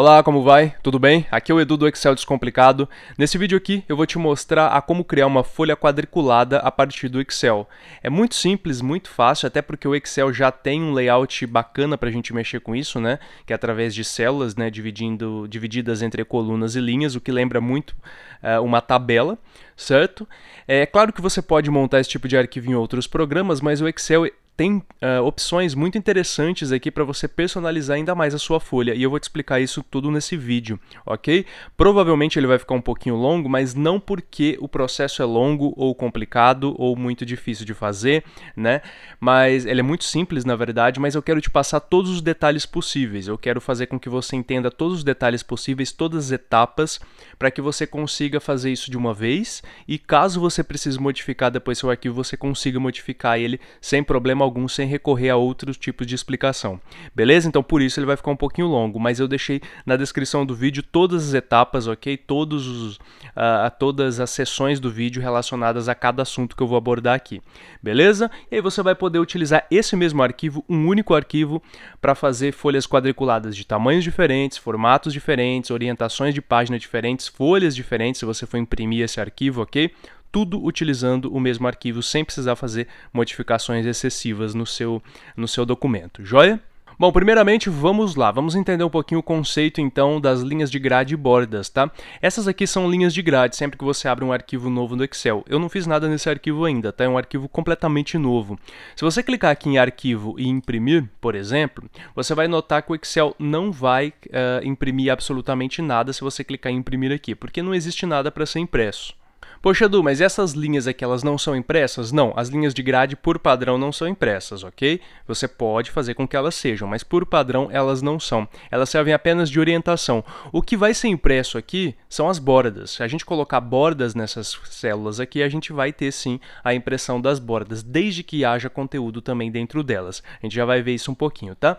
Olá, como vai? Tudo bem? Aqui é o Edu do Excel Descomplicado. Nesse vídeo aqui eu vou te mostrar a como criar uma folha quadriculada a partir do Excel. É muito simples, muito fácil, até porque o Excel já tem um layout bacana para a gente mexer com isso, né? Que é através de células, né? Dividindo, divididas entre colunas e linhas, o que lembra muito eh, uma tabela, certo? É claro que você pode montar esse tipo de arquivo em outros programas, mas o Excel tem uh, opções muito interessantes aqui para você personalizar ainda mais a sua folha e eu vou te explicar isso tudo nesse vídeo, ok? Provavelmente ele vai ficar um pouquinho longo, mas não porque o processo é longo ou complicado ou muito difícil de fazer, né? Mas ele é muito simples na verdade, mas eu quero te passar todos os detalhes possíveis. Eu quero fazer com que você entenda todos os detalhes possíveis, todas as etapas, para que você consiga fazer isso de uma vez e caso você precise modificar depois seu arquivo, você consiga modificar ele sem problema alguns sem recorrer a outros tipos de explicação. Beleza? Então por isso ele vai ficar um pouquinho longo, mas eu deixei na descrição do vídeo todas as etapas, ok? Todos os, uh, todas as sessões do vídeo relacionadas a cada assunto que eu vou abordar aqui. Beleza? E aí você vai poder utilizar esse mesmo arquivo, um único arquivo, para fazer folhas quadriculadas de tamanhos diferentes, formatos diferentes, orientações de página diferentes, folhas diferentes, se você for imprimir esse arquivo, ok? tudo utilizando o mesmo arquivo sem precisar fazer modificações excessivas no seu, no seu documento. Joia? Bom, primeiramente vamos lá, vamos entender um pouquinho o conceito então das linhas de grade e bordas, tá? Essas aqui são linhas de grade sempre que você abre um arquivo novo no Excel. Eu não fiz nada nesse arquivo ainda, tá? É um arquivo completamente novo. Se você clicar aqui em arquivo e imprimir, por exemplo, você vai notar que o Excel não vai uh, imprimir absolutamente nada se você clicar em imprimir aqui, porque não existe nada para ser impresso. Poxa, Du, mas essas linhas aqui, elas não são impressas? Não, as linhas de grade por padrão não são impressas, ok? Você pode fazer com que elas sejam, mas por padrão elas não são. Elas servem apenas de orientação. O que vai ser impresso aqui são as bordas. Se a gente colocar bordas nessas células aqui, a gente vai ter sim a impressão das bordas, desde que haja conteúdo também dentro delas. A gente já vai ver isso um pouquinho, tá?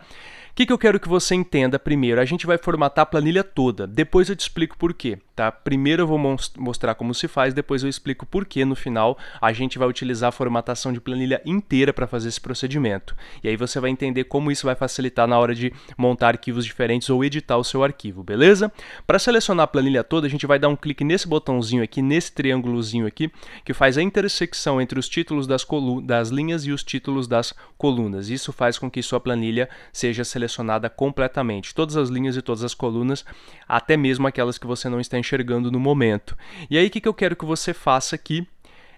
que, que eu quero que você entenda primeiro? A gente vai formatar a planilha toda, depois eu te explico por quê, tá? Primeiro eu vou mostrar como se faz, depois eu explico por que no final a gente vai utilizar a formatação de planilha inteira para fazer esse procedimento. E aí você vai entender como isso vai facilitar na hora de montar arquivos diferentes ou editar o seu arquivo, beleza? Para selecionar a planilha toda, a gente vai dar um clique nesse botãozinho aqui, nesse triângulozinho aqui, que faz a intersecção entre os títulos das, das linhas e os títulos das colunas. Isso faz com que sua planilha seja selecionada selecionada completamente, todas as linhas e todas as colunas, até mesmo aquelas que você não está enxergando no momento. E aí o que, que eu quero que você faça aqui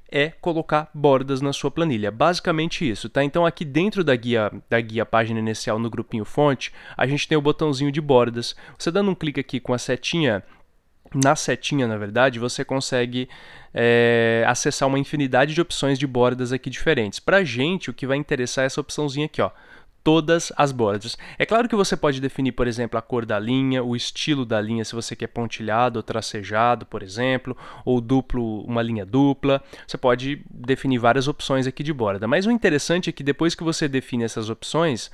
é colocar bordas na sua planilha. Basicamente isso, tá? Então aqui dentro da guia, da guia página inicial no grupinho fonte, a gente tem o botãozinho de bordas. Você dando um clique aqui com a setinha na setinha, na verdade, você consegue é, acessar uma infinidade de opções de bordas aqui diferentes. Para gente, o que vai interessar é essa opçãozinha aqui, ó, todas as bordas. É claro que você pode definir, por exemplo, a cor da linha, o estilo da linha, se você quer pontilhado ou tracejado, por exemplo, ou duplo, uma linha dupla. Você pode definir várias opções aqui de borda. Mas o interessante é que depois que você define essas opções,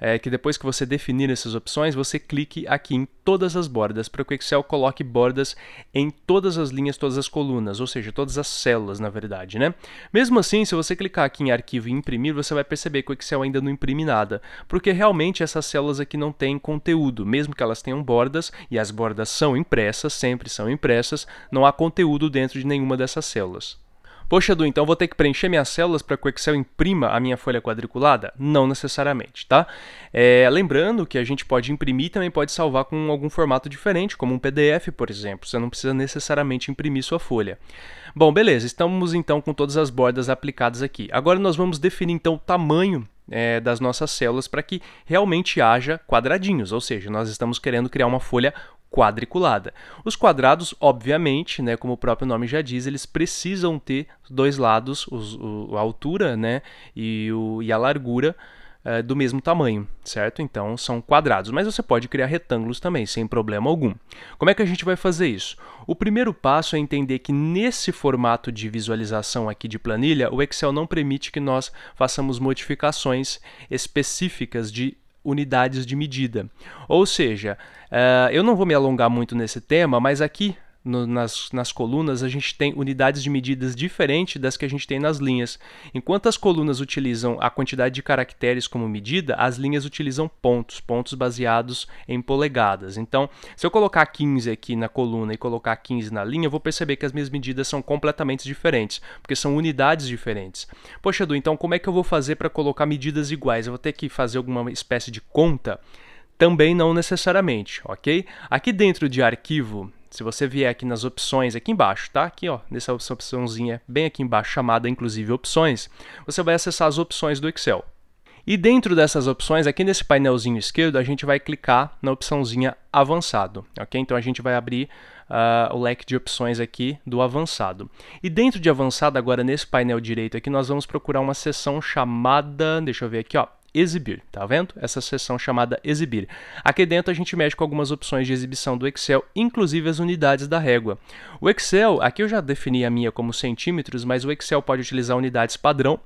é que depois que você definir essas opções, você clique aqui em todas as bordas, para que o Excel coloque bordas em todas as linhas, todas as colunas, ou seja, todas as células, na verdade, né? Mesmo assim, se você clicar aqui em arquivo e imprimir, você vai perceber que o Excel ainda não imprime nada, porque realmente essas células aqui não têm conteúdo, mesmo que elas tenham bordas, e as bordas são impressas, sempre são impressas, não há conteúdo dentro de nenhuma dessas células. Poxa, du então vou ter que preencher minhas células para que o Excel imprima a minha folha quadriculada? Não necessariamente, tá? É, lembrando que a gente pode imprimir e também pode salvar com algum formato diferente, como um PDF, por exemplo. Você não precisa necessariamente imprimir sua folha. Bom, beleza, estamos então com todas as bordas aplicadas aqui. Agora nós vamos definir então o tamanho é, das nossas células para que realmente haja quadradinhos, ou seja, nós estamos querendo criar uma folha quadriculada. Os quadrados, obviamente, né, como o próprio nome já diz, eles precisam ter dois lados, os, o, a altura né, e, o, e a largura eh, do mesmo tamanho, certo? Então são quadrados, mas você pode criar retângulos também, sem problema algum. Como é que a gente vai fazer isso? O primeiro passo é entender que nesse formato de visualização aqui de planilha, o Excel não permite que nós façamos modificações específicas de unidades de medida. Ou seja, eh, eu não vou me alongar muito nesse tema, mas aqui no, nas, nas colunas, a gente tem unidades de medidas diferentes das que a gente tem nas linhas. Enquanto as colunas utilizam a quantidade de caracteres como medida, as linhas utilizam pontos, pontos baseados em polegadas. Então, se eu colocar 15 aqui na coluna e colocar 15 na linha, eu vou perceber que as minhas medidas são completamente diferentes, porque são unidades diferentes. Poxa, Edu, então como é que eu vou fazer para colocar medidas iguais? Eu vou ter que fazer alguma espécie de conta? Também não necessariamente, ok? Aqui dentro de arquivo se você vier aqui nas opções, aqui embaixo, tá? Aqui, ó, nessa opçãozinha bem aqui embaixo, chamada inclusive opções, você vai acessar as opções do Excel. E dentro dessas opções, aqui nesse painelzinho esquerdo, a gente vai clicar na opçãozinha avançado, ok? Então a gente vai abrir uh, o leque de opções aqui do avançado. E dentro de avançado, agora nesse painel direito aqui, nós vamos procurar uma seção chamada, deixa eu ver aqui, ó, exibir, tá vendo? Essa seção chamada exibir. Aqui dentro a gente mexe com algumas opções de exibição do Excel, inclusive as unidades da régua. O Excel, aqui eu já defini a minha como centímetros, mas o Excel pode utilizar unidades padrão,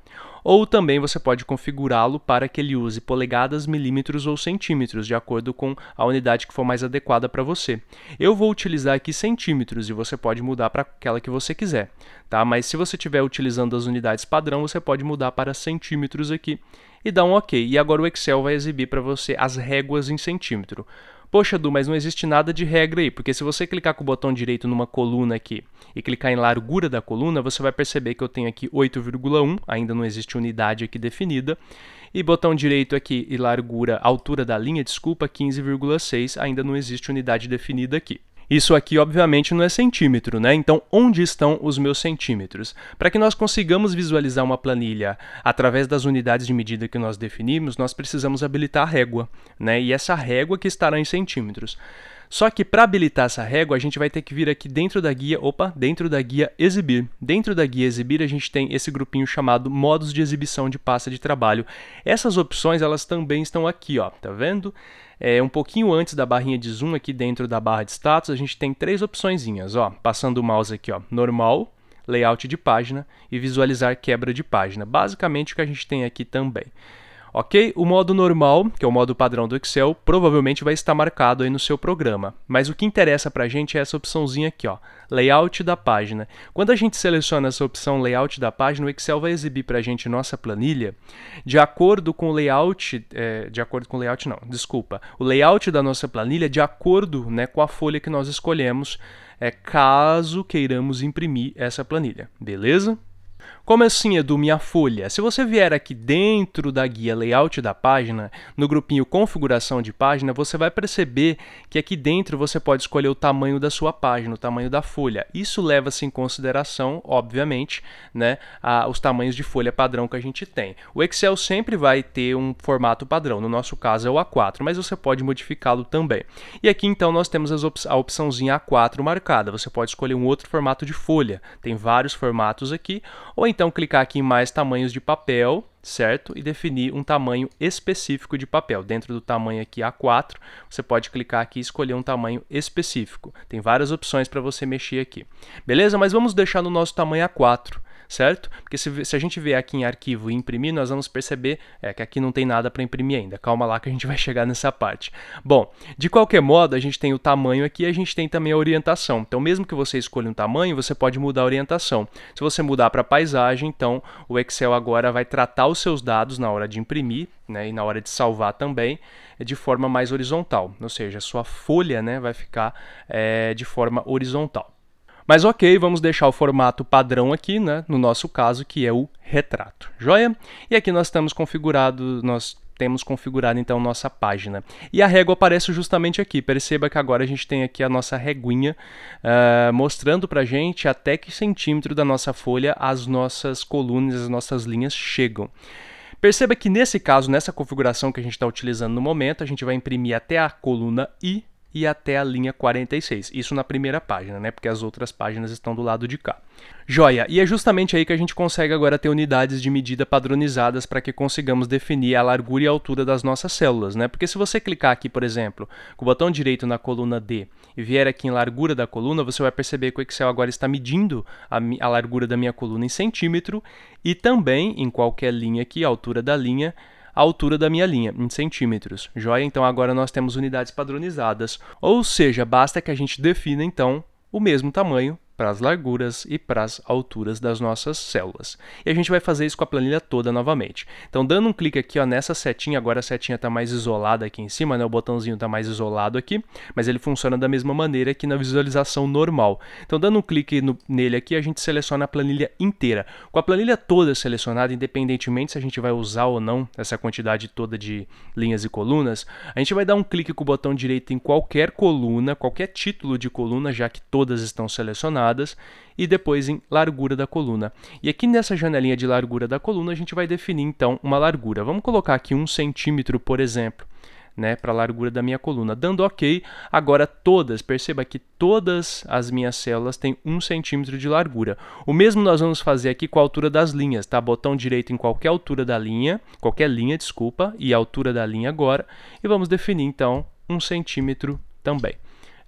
ou também você pode configurá-lo para que ele use polegadas, milímetros ou centímetros, de acordo com a unidade que for mais adequada para você. Eu vou utilizar aqui centímetros e você pode mudar para aquela que você quiser, tá? Mas se você estiver utilizando as unidades padrão, você pode mudar para centímetros aqui e dá um OK. E agora o Excel vai exibir para você as réguas em centímetro. Poxa, Du, mas não existe nada de regra aí, porque se você clicar com o botão direito numa coluna aqui e clicar em largura da coluna, você vai perceber que eu tenho aqui 8,1, ainda não existe unidade aqui definida, e botão direito aqui e largura, altura da linha, desculpa, 15,6, ainda não existe unidade definida aqui. Isso aqui, obviamente, não é centímetro, né? Então, onde estão os meus centímetros? Para que nós consigamos visualizar uma planilha através das unidades de medida que nós definimos, nós precisamos habilitar a régua, né? E essa régua que estará em centímetros. Só que para habilitar essa régua, a gente vai ter que vir aqui dentro da guia, opa, dentro da guia exibir. Dentro da guia exibir, a gente tem esse grupinho chamado modos de exibição de pasta de trabalho. Essas opções, elas também estão aqui, ó, tá vendo? É, um pouquinho antes da barrinha de zoom aqui dentro da barra de status, a gente tem três opçõezinhas, ó, passando o mouse aqui, ó, normal, layout de página e visualizar quebra de página. Basicamente o que a gente tem aqui também. Ok? O modo normal, que é o modo padrão do Excel, provavelmente vai estar marcado aí no seu programa. Mas o que interessa para a gente é essa opçãozinha aqui, ó, Layout da página. Quando a gente seleciona essa opção Layout da página, o Excel vai exibir para a gente nossa planilha de acordo com o layout, é, de acordo com o layout não, desculpa, o layout da nossa planilha de acordo né, com a folha que nós escolhemos, é, caso queiramos imprimir essa planilha, beleza? Como assim? É Edu, Minha Folha. Se você vier aqui dentro da guia Layout da página, no grupinho Configuração de Página, você vai perceber que aqui dentro você pode escolher o tamanho da sua página, o tamanho da folha. Isso leva-se em consideração, obviamente, né, a, os tamanhos de folha padrão que a gente tem. O Excel sempre vai ter um formato padrão, no nosso caso é o A4, mas você pode modificá-lo também. E aqui então nós temos op a opçãozinha A4 marcada. Você pode escolher um outro formato de folha. Tem vários formatos aqui, ou então então clicar aqui em mais tamanhos de papel, certo? E definir um tamanho específico de papel. Dentro do tamanho aqui A4, você pode clicar aqui e escolher um tamanho específico. Tem várias opções para você mexer aqui. Beleza? Mas vamos deixar no nosso tamanho A4 certo? Porque se, se a gente vier aqui em arquivo e imprimir, nós vamos perceber é, que aqui não tem nada para imprimir ainda. Calma lá que a gente vai chegar nessa parte. Bom, de qualquer modo, a gente tem o tamanho aqui e a gente tem também a orientação. Então, mesmo que você escolha um tamanho, você pode mudar a orientação. Se você mudar para paisagem, então o Excel agora vai tratar os seus dados na hora de imprimir né, e na hora de salvar também é, de forma mais horizontal, ou seja, a sua folha né, vai ficar é, de forma horizontal. Mas ok, vamos deixar o formato padrão aqui, né? no nosso caso, que é o retrato. Joia? E aqui nós estamos configurado, nós temos configurado então nossa página. E a régua aparece justamente aqui. Perceba que agora a gente tem aqui a nossa reguinha uh, mostrando para gente até que centímetro da nossa folha as nossas colunas, as nossas linhas chegam. Perceba que nesse caso, nessa configuração que a gente está utilizando no momento, a gente vai imprimir até a coluna I e até a linha 46. Isso na primeira página, né? Porque as outras páginas estão do lado de cá. Joia! E é justamente aí que a gente consegue agora ter unidades de medida padronizadas para que consigamos definir a largura e a altura das nossas células, né? Porque se você clicar aqui, por exemplo, com o botão direito na coluna D e vier aqui em largura da coluna, você vai perceber que o Excel agora está medindo a, a largura da minha coluna em centímetro e também em qualquer linha aqui, a altura da linha, a altura da minha linha, em centímetros. Joia? Então agora nós temos unidades padronizadas. Ou seja, basta que a gente defina então o mesmo tamanho para as larguras e para as alturas das nossas células. E a gente vai fazer isso com a planilha toda novamente. Então, dando um clique aqui ó, nessa setinha, agora a setinha está mais isolada aqui em cima, né? o botãozinho está mais isolado aqui, mas ele funciona da mesma maneira que na visualização normal. Então, dando um clique no, nele aqui, a gente seleciona a planilha inteira. Com a planilha toda selecionada, independentemente se a gente vai usar ou não essa quantidade toda de linhas e colunas, a gente vai dar um clique com o botão direito em qualquer coluna, qualquer título de coluna, já que todas estão selecionadas camadas e depois em largura da coluna. E aqui nessa janelinha de largura da coluna a gente vai definir então uma largura. Vamos colocar aqui um centímetro, por exemplo. Né, para a largura da minha coluna. Dando OK, agora todas, perceba que todas as minhas células têm um centímetro de largura. O mesmo nós vamos fazer aqui com a altura das linhas, tá? Botão direito em qualquer altura da linha, qualquer linha, desculpa, e a altura da linha agora, e vamos definir então um centímetro também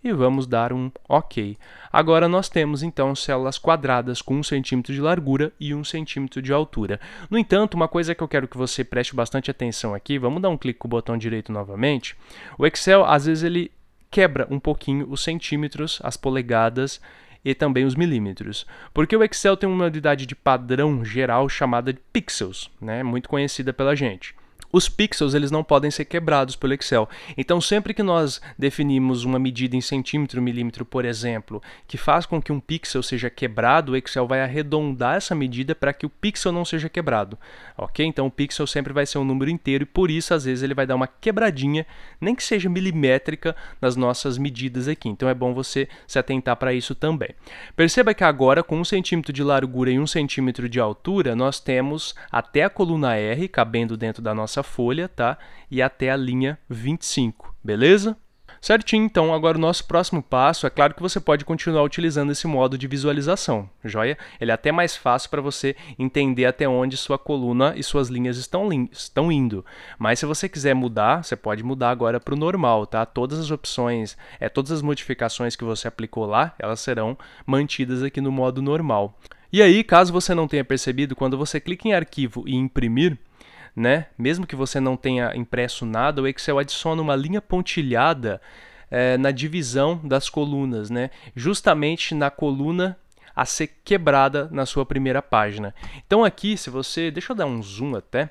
e vamos dar um OK. Agora nós temos então células quadradas com 1 cm de largura e 1 cm de altura. No entanto, uma coisa que eu quero que você preste bastante atenção aqui, vamos dar um clique com o botão direito novamente. O Excel às vezes ele quebra um pouquinho os centímetros, as polegadas e também os milímetros. Porque o Excel tem uma unidade de padrão geral chamada de pixels, né? muito conhecida pela gente os pixels eles não podem ser quebrados pelo Excel. Então, sempre que nós definimos uma medida em centímetro, milímetro, por exemplo, que faz com que um pixel seja quebrado, o Excel vai arredondar essa medida para que o pixel não seja quebrado, ok? Então, o pixel sempre vai ser um número inteiro e por isso, às vezes, ele vai dar uma quebradinha, nem que seja milimétrica, nas nossas medidas aqui. Então, é bom você se atentar para isso também. Perceba que agora, com um centímetro de largura e um centímetro de altura, nós temos até a coluna R cabendo dentro da nossa essa folha, tá? E até a linha 25, beleza? Certinho, então, agora o nosso próximo passo, é claro que você pode continuar utilizando esse modo de visualização, joia? Ele é até mais fácil para você entender até onde sua coluna e suas linhas estão, estão indo. Mas se você quiser mudar, você pode mudar agora para o normal, tá? Todas as opções, é, todas as modificações que você aplicou lá, elas serão mantidas aqui no modo normal. E aí, caso você não tenha percebido, quando você clica em arquivo e imprimir, né? Mesmo que você não tenha impresso nada, o Excel adiciona uma linha pontilhada é, na divisão das colunas, né? Justamente na coluna a ser quebrada na sua primeira página. Então aqui, se você, deixa eu dar um zoom até.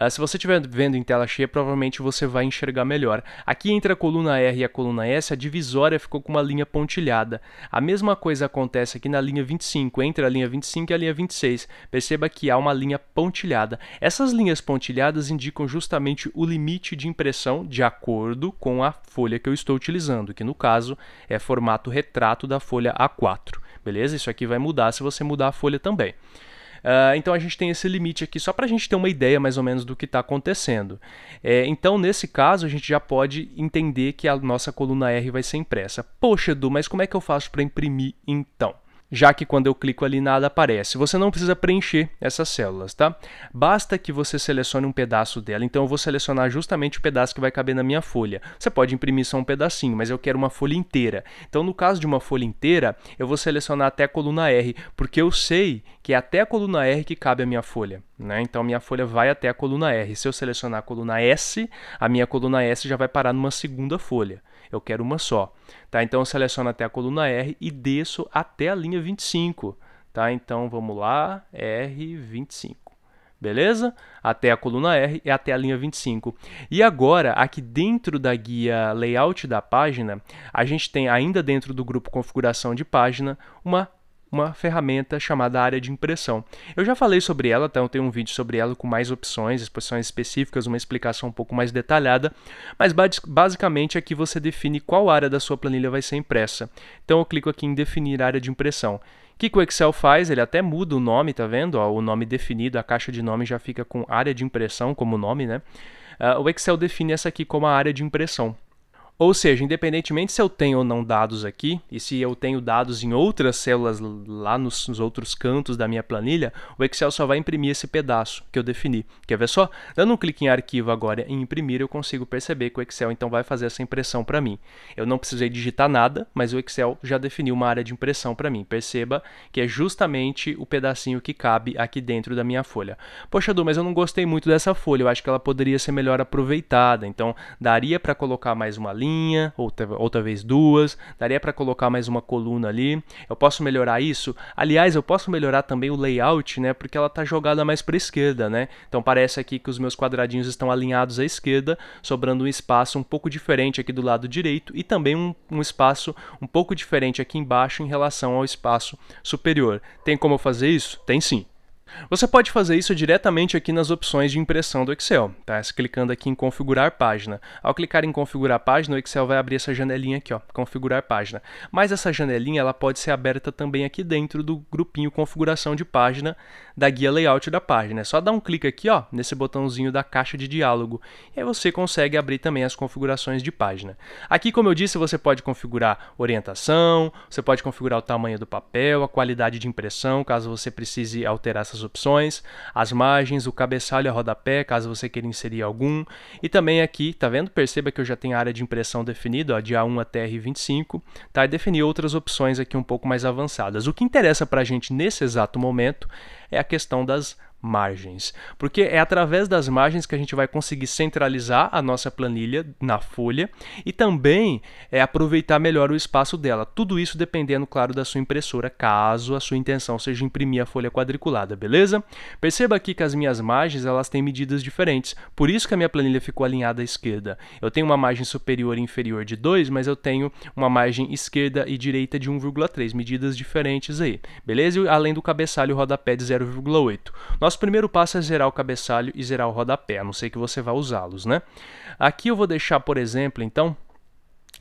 Uh, se você estiver vendo em tela cheia, provavelmente você vai enxergar melhor. Aqui entre a coluna R e a coluna S, a divisória ficou com uma linha pontilhada. A mesma coisa acontece aqui na linha 25, entre a linha 25 e a linha 26. Perceba que há uma linha pontilhada. Essas linhas pontilhadas indicam justamente o limite de impressão de acordo com a folha que eu estou utilizando, que no caso é formato retrato da folha A4. Beleza? Isso aqui vai mudar se você mudar a folha também. Uh, então a gente tem esse limite aqui só para a gente ter uma ideia mais ou menos do que está acontecendo. É, então nesse caso a gente já pode entender que a nossa coluna R vai ser impressa. Poxa Edu, mas como é que eu faço para imprimir então? já que quando eu clico ali nada aparece. Você não precisa preencher essas células, tá? Basta que você selecione um pedaço dela, então eu vou selecionar justamente o pedaço que vai caber na minha folha. Você pode imprimir só um pedacinho, mas eu quero uma folha inteira. Então, no caso de uma folha inteira, eu vou selecionar até a coluna R, porque eu sei que é até a coluna R que cabe a minha folha. Né? Então, minha folha vai até a coluna R. Se eu selecionar a coluna S, a minha coluna S já vai parar numa segunda folha. Eu quero uma só. Tá? Então eu seleciono até a coluna R e desço até a linha 25. Tá? Então vamos lá, R25. Beleza? Até a coluna R e até a linha 25. E agora, aqui dentro da guia layout da página, a gente tem ainda dentro do grupo configuração de página uma uma ferramenta chamada área de impressão. Eu já falei sobre ela, então tem um vídeo sobre ela com mais opções, exposições específicas, uma explicação um pouco mais detalhada, mas basicamente aqui você define qual área da sua planilha vai ser impressa. Então eu clico aqui em definir área de impressão. O que, o Excel faz? Ele até muda o nome, tá vendo? Ó, o nome definido, a caixa de nome já fica com área de impressão como nome, né? Uh, o Excel define essa aqui como a área de impressão. Ou seja, independentemente se eu tenho ou não dados aqui, e se eu tenho dados em outras células lá nos, nos, outros cantos da minha planilha, o Excel só vai imprimir esse pedaço que eu defini. Quer ver só? Dando um clique em arquivo agora em imprimir, eu consigo perceber que o Excel então vai fazer essa impressão para mim. Eu não precisei digitar nada, mas o Excel já definiu uma área de impressão para mim. Perceba que é justamente o pedacinho que cabe aqui dentro da minha folha. Poxa, Du, mas eu não gostei muito dessa folha, eu acho que ela poderia ser melhor aproveitada, então daria para colocar mais uma linha linha, outra, outra vez duas, daria para colocar mais uma coluna ali. Eu posso melhorar isso? Aliás, eu posso melhorar também o layout, né? Porque ela tá jogada mais para esquerda, né? Então parece aqui que os meus quadradinhos estão alinhados à esquerda, sobrando um espaço um pouco diferente aqui do lado direito e também um, um espaço um pouco diferente aqui embaixo em relação ao espaço superior. Tem como fazer isso? Tem sim. Você pode fazer isso diretamente aqui nas opções de impressão do Excel, tá? Clicando aqui em configurar página. Ao clicar em configurar página, o Excel vai abrir essa janelinha aqui, ó, configurar página. Mas essa janelinha ela pode ser aberta também aqui dentro do grupinho configuração de página da guia layout da página. É só dar um clique aqui ó, nesse botãozinho da caixa de diálogo e aí você consegue abrir também as configurações de página. Aqui, como eu disse, você pode configurar orientação, você pode configurar o tamanho do papel, a qualidade de impressão, caso você precise alterar essas opções, as margens, o cabeçalho e a rodapé, caso você queira inserir algum. E também aqui, tá vendo? Perceba que eu já tenho a área de impressão definida, ó, de A1 até R25, tá? E definir outras opções aqui um pouco mais avançadas. O que interessa para a gente nesse exato momento é a questão das margens, porque é através das margens que a gente vai conseguir centralizar a nossa planilha na folha e também é aproveitar melhor o espaço dela. Tudo isso dependendo, claro, da sua impressora, caso a sua intenção seja imprimir a folha quadriculada, beleza? Perceba aqui que as minhas margens elas têm medidas diferentes, por isso que a minha planilha ficou alinhada à esquerda. Eu tenho uma margem superior e inferior de 2, mas eu tenho uma margem esquerda e direita de 1,3, medidas diferentes aí, beleza? E além do cabeçalho rodapé de 0,8. Nosso primeiro passo é zerar o cabeçalho e zerar o rodapé, a não ser que você vá usá-los, né? Aqui eu vou deixar, por exemplo, então,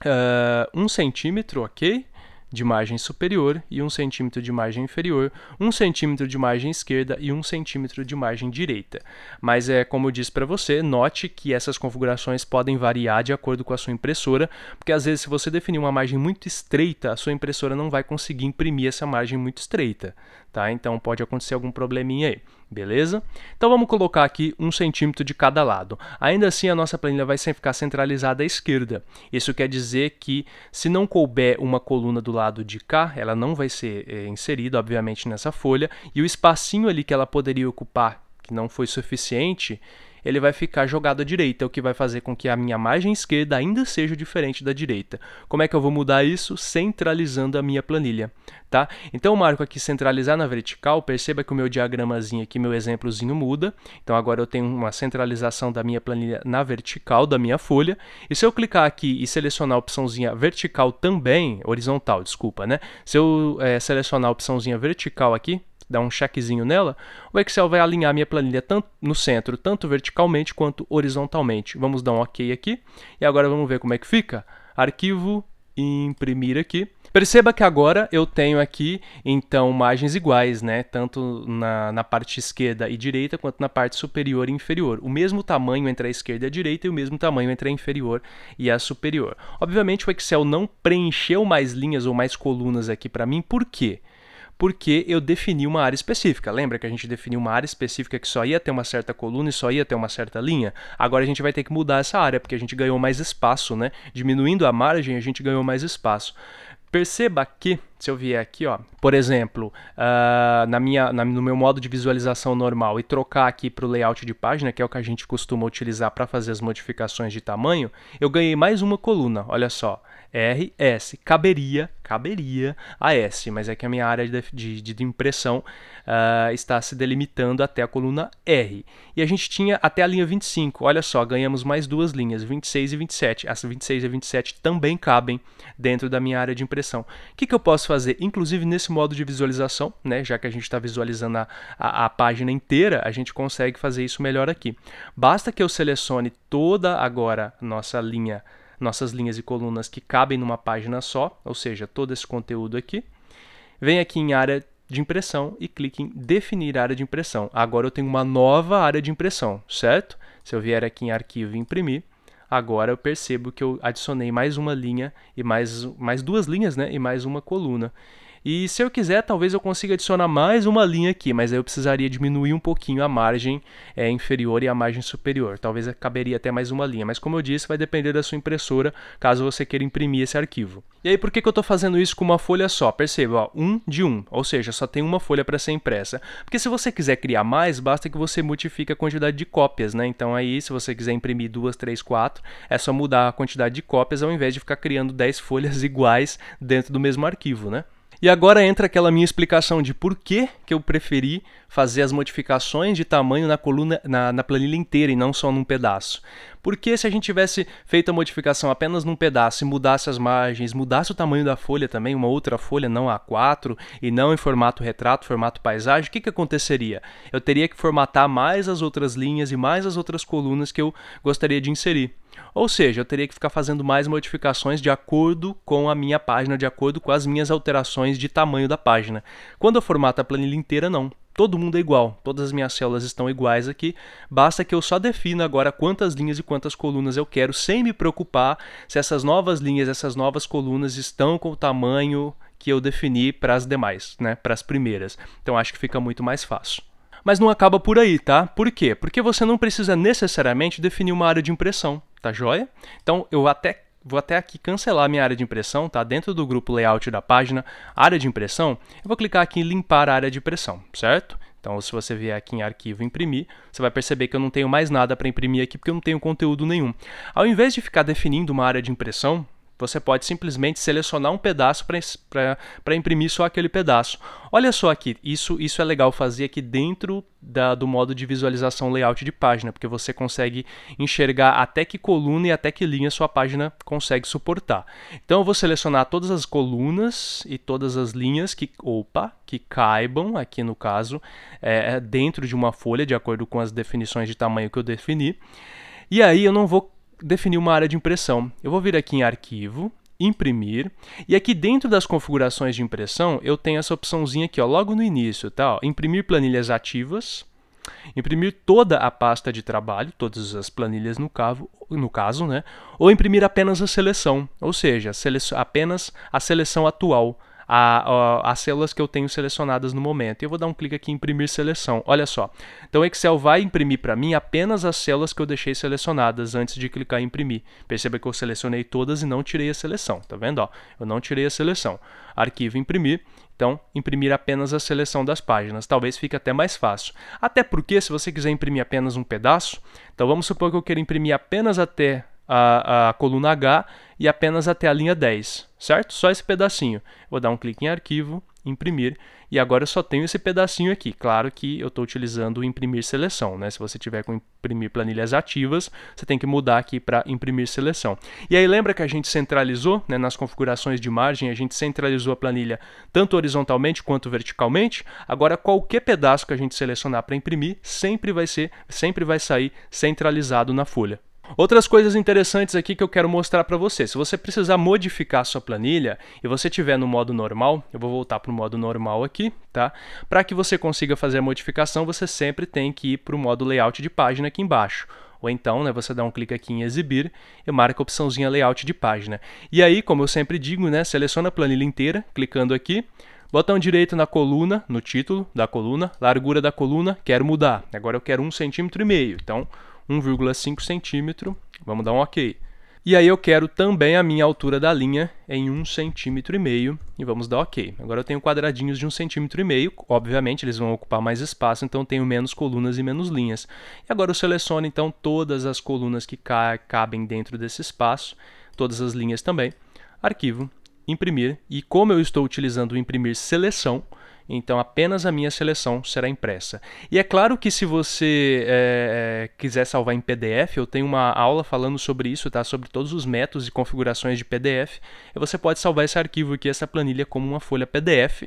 uh, um centímetro, ok? de margem superior e 1 centímetro de margem inferior, 1 centímetro de margem esquerda e 1 centímetro de margem direita. Mas é como eu disse para você, note que essas configurações podem variar de acordo com a sua impressora, porque às vezes se você definir uma margem muito estreita, a sua impressora não vai conseguir imprimir essa margem muito estreita, tá? Então pode acontecer algum probleminha aí beleza? Então vamos colocar aqui um centímetro de cada lado. Ainda assim, a nossa planilha vai ficar centralizada à esquerda. Isso quer dizer que se não couber uma coluna do lado de cá, ela não vai ser é, inserida, obviamente, nessa folha, e o espacinho ali que ela poderia ocupar, que não foi suficiente, ele vai ficar jogado à direita, o que vai fazer com que a minha margem esquerda ainda seja diferente da direita. Como é que eu vou mudar isso? Centralizando a minha planilha, tá? Então eu marco aqui centralizar na vertical, perceba que o meu diagramazinho aqui, meu exemplozinho muda. Então agora eu tenho uma centralização da minha planilha na vertical da minha folha. E se eu clicar aqui e selecionar a opçãozinha vertical também, horizontal, desculpa, né? Se eu é, selecionar a opçãozinha vertical aqui, dar um chequezinho nela, o Excel vai alinhar minha planilha tanto no centro, tanto verticalmente quanto horizontalmente. Vamos dar um OK aqui e agora vamos ver como é que fica. Arquivo, imprimir aqui. Perceba que agora eu tenho aqui, então, margens iguais, né? Tanto na, na, parte esquerda e direita, quanto na parte superior e inferior. O mesmo tamanho entre a esquerda e a direita e o mesmo tamanho entre a inferior e a superior. Obviamente, o Excel não preencheu mais linhas ou mais colunas aqui para mim, por quê? porque eu defini uma área específica. Lembra que a gente definiu uma área específica que só ia ter uma certa coluna e só ia ter uma certa linha? Agora a gente vai ter que mudar essa área, porque a gente ganhou mais espaço, né? Diminuindo a margem, a gente ganhou mais espaço. Perceba que se eu vier aqui, ó, por exemplo, uh, na minha, na, no meu modo de visualização normal e trocar aqui para o layout de página, que é o que a gente costuma utilizar para fazer as modificações de tamanho, eu ganhei mais uma coluna, olha só. R, S, caberia, caberia a S, mas é que a minha área de, de, de impressão uh, está se delimitando até a coluna R. E a gente tinha até a linha 25, olha só, ganhamos mais duas linhas, 26 e 27. As 26 e 27 também cabem dentro da minha área de impressão. O que, que eu posso fazer, inclusive nesse modo de visualização, né, já que a gente está visualizando a, a, a, página inteira, a gente consegue fazer isso melhor aqui. Basta que eu selecione toda agora nossa linha, nossas linhas e colunas que cabem numa página só, ou seja, todo esse conteúdo aqui. Venho aqui em área de impressão e clique em definir área de impressão. Agora eu tenho uma nova área de impressão, certo? Se eu vier aqui em arquivo e imprimir, agora eu percebo que eu adicionei mais uma linha e mais, mais duas linhas, né? E mais uma coluna. E se eu quiser, talvez eu consiga adicionar mais uma linha aqui, mas aí eu precisaria diminuir um pouquinho a margem é, inferior e a margem superior. Talvez caberia até mais uma linha, mas como eu disse, vai depender da sua impressora, caso você queira imprimir esse arquivo. E aí, por que, que eu estou fazendo isso com uma folha só? Perceba, ó, um de um, ou seja, só tem uma folha para ser impressa. Porque se você quiser criar mais, basta que você multiplique a quantidade de cópias, né? Então aí, se você quiser imprimir duas, três, quatro, é só mudar a quantidade de cópias ao invés de ficar criando 10 folhas iguais dentro do mesmo arquivo, né? E agora entra aquela minha explicação de por que, que eu preferi fazer as modificações de tamanho na coluna, na, na planilha inteira e não só num pedaço. Porque se a gente tivesse feito a modificação apenas num pedaço e mudasse as margens, mudasse o tamanho da folha também, uma outra folha, não A4, e não em formato retrato, formato paisagem, o que, que aconteceria? Eu teria que formatar mais as outras linhas e mais as outras colunas que eu gostaria de inserir. Ou seja, eu teria que ficar fazendo mais modificações de acordo com a minha página, de acordo com as minhas alterações de tamanho da página. Quando eu formato a planilha inteira, não todo mundo é igual, todas as minhas células estão iguais aqui, basta que eu só defina agora quantas linhas e quantas colunas eu quero, sem me preocupar se essas novas linhas, essas novas colunas estão com o tamanho que eu defini para as demais, né, para as primeiras. Então acho que fica muito mais fácil. Mas não acaba por aí, tá? Por quê? Porque você não precisa necessariamente definir uma área de impressão, tá joia? Então eu até vou até aqui cancelar minha área de impressão, tá? Dentro do grupo layout da página, área de impressão, eu vou clicar aqui em limpar a área de impressão, certo? Então, se você vier aqui em arquivo imprimir, você vai perceber que eu não tenho mais nada para imprimir aqui porque eu não tenho conteúdo nenhum. Ao invés de ficar definindo uma área de impressão, você pode simplesmente selecionar um pedaço para imprimir só aquele pedaço. Olha só aqui, isso, isso é legal fazer aqui dentro da, do modo de visualização layout de página, porque você consegue enxergar até que coluna e até que linha sua página consegue suportar. Então eu vou selecionar todas as colunas e todas as linhas que, opa, que caibam, aqui no caso, é, é dentro de uma folha, de acordo com as definições de tamanho que eu defini. E aí eu não vou definir uma área de impressão. Eu vou vir aqui em arquivo, imprimir, e aqui dentro das configurações de impressão eu tenho essa opçãozinha aqui, ó, logo no início, tá? Ó, imprimir planilhas ativas, imprimir toda a pasta de trabalho, todas as planilhas no, cavo, no caso, né? Ou imprimir apenas a seleção, ou seja, apenas a seleção atual a, a, as células que eu tenho selecionadas no momento. Eu vou dar um clique aqui em imprimir seleção. Olha só. Então o Excel vai imprimir para mim apenas as células que eu deixei selecionadas antes de clicar em imprimir. Perceba que eu selecionei todas e não tirei a seleção, tá vendo? Ó, eu não tirei a seleção. Arquivo imprimir. Então, imprimir apenas a seleção das páginas. Talvez fique até mais fácil. Até porque, se você quiser imprimir apenas um pedaço, então vamos supor que eu queira imprimir apenas até a, a coluna H e apenas até a linha 10, certo? Só esse pedacinho. Vou dar um clique em arquivo, imprimir, e agora eu só tenho esse pedacinho aqui. Claro que eu estou utilizando o imprimir seleção, né? Se você tiver com imprimir planilhas ativas, você tem que mudar aqui para imprimir seleção. E aí lembra que a gente centralizou, né, nas configurações de margem, a gente centralizou a planilha tanto horizontalmente quanto verticalmente? Agora qualquer pedaço que a gente selecionar para imprimir sempre vai ser, sempre vai sair centralizado na folha. Outras coisas interessantes aqui que eu quero mostrar para você. Se você precisar modificar sua planilha e você estiver no modo normal, eu vou voltar para o modo normal aqui, tá? Para que você consiga fazer a modificação, você sempre tem que ir para o modo layout de página aqui embaixo. Ou então, né, você dá um clique aqui em exibir e marca a opçãozinha layout de página. E aí, como eu sempre digo, né, seleciona a planilha inteira, clicando aqui, Botão direito na coluna, no título da coluna, largura da coluna, quero mudar. Agora eu quero um centímetro e meio. Então, 1,5 centímetro, vamos dar um ok. E aí eu quero também a minha altura da linha em 1,5 centímetro e meio e vamos dar ok. Agora eu tenho quadradinhos de 1,5 centímetro e meio, obviamente eles vão ocupar mais espaço, então eu tenho menos colunas e menos linhas. E agora eu seleciono então todas as colunas que ca cabem dentro desse espaço, todas as linhas também. Arquivo, imprimir e como eu estou utilizando o imprimir seleção, então apenas a minha seleção será impressa. E é claro que se você é, quiser salvar em PDF, eu tenho uma aula falando sobre isso, tá? Sobre todos os métodos e configurações de PDF. E você pode salvar esse arquivo aqui, essa planilha, como uma folha PDF.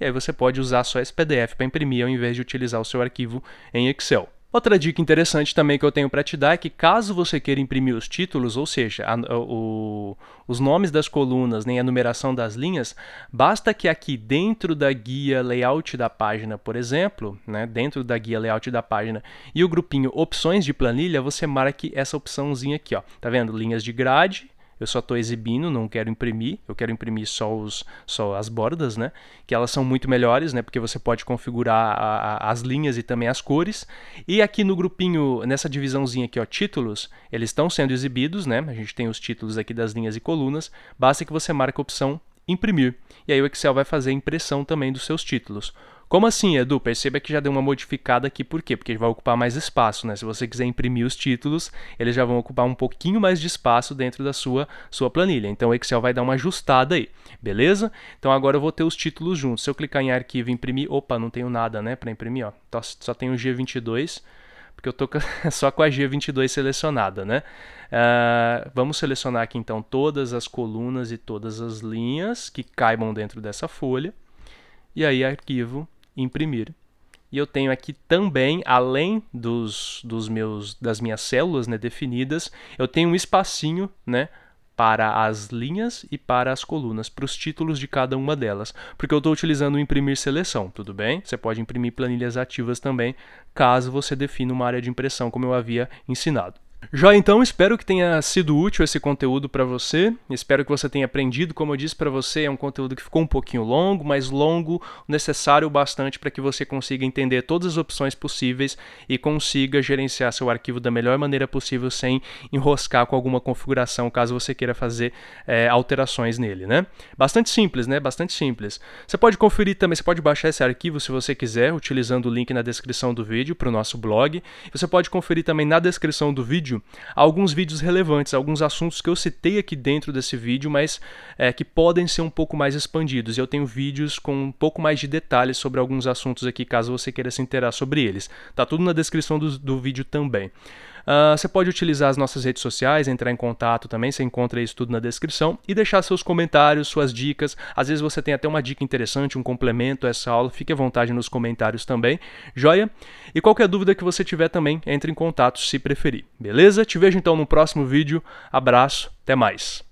E aí você pode usar só esse PDF para imprimir ao invés de utilizar o seu arquivo em Excel. Outra dica interessante também que eu tenho para te dar é que caso você queira imprimir os títulos, ou seja, a, o, os nomes das colunas nem a numeração das linhas, basta que aqui dentro da guia layout da página, por exemplo, né, dentro da guia layout da página e o grupinho opções de planilha, você marque essa opçãozinha aqui, ó. Tá vendo? Linhas de grade, eu só estou exibindo, não quero imprimir, eu quero imprimir só, os, só as bordas, né? Que elas são muito melhores, né? Porque você pode configurar a, a, as linhas e também as cores. E aqui no grupinho, nessa divisãozinha aqui, ó, títulos, eles estão sendo exibidos, né? A gente tem os títulos aqui das linhas e colunas, basta que você marque a opção imprimir. E aí o Excel vai fazer a impressão também dos seus títulos. Como assim, Edu? Perceba que já deu uma modificada aqui, por quê? Porque vai ocupar mais espaço, né? Se você quiser imprimir os títulos, eles já vão ocupar um pouquinho mais de espaço dentro da sua, sua planilha. Então o Excel vai dar uma ajustada aí, beleza? Então agora eu vou ter os títulos juntos. Se eu clicar em arquivo e imprimir, opa, não tenho nada, né, para imprimir, ó. Só tenho o G22 porque eu tô só com a G22 selecionada, né? Uh, vamos selecionar aqui então todas as colunas e todas as linhas que caibam dentro dessa folha. E aí arquivo, imprimir. E eu tenho aqui também, além dos, dos meus, das minhas células né, definidas, eu tenho um espacinho né, para as linhas e para as colunas, para os títulos de cada uma delas, porque eu estou utilizando o imprimir seleção, tudo bem? Você pode imprimir planilhas ativas também, caso você defina uma área de impressão, como eu havia ensinado. Já então, espero que tenha sido útil esse conteúdo para você. Espero que você tenha aprendido. Como eu disse para você, é um conteúdo que ficou um pouquinho longo, mas longo, necessário bastante para que você consiga entender todas as opções possíveis e consiga gerenciar seu arquivo da melhor maneira possível sem enroscar com alguma configuração, caso você queira fazer é, alterações nele, né? Bastante simples, né? Bastante simples. Você pode conferir também, você pode baixar esse arquivo se você quiser, utilizando o link na descrição do vídeo para o nosso blog. Você pode conferir também na descrição do vídeo vídeo alguns vídeos relevantes, alguns assuntos que eu citei aqui dentro desse vídeo, mas é, que podem ser um pouco mais expandidos. Eu tenho vídeos com um pouco mais de detalhes sobre alguns assuntos aqui, caso você queira se interar sobre eles. Tá tudo na descrição do, do vídeo também. Ah, você pode utilizar as nossas redes sociais, entrar em contato também, você encontra isso tudo na descrição e deixar seus comentários, suas dicas. Às vezes você tem até uma dica interessante, um complemento a essa aula, fique à vontade nos comentários também, joia? E qualquer dúvida que você tiver também, entre em contato se preferir, beleza? Te vejo então no próximo vídeo, abraço, até mais!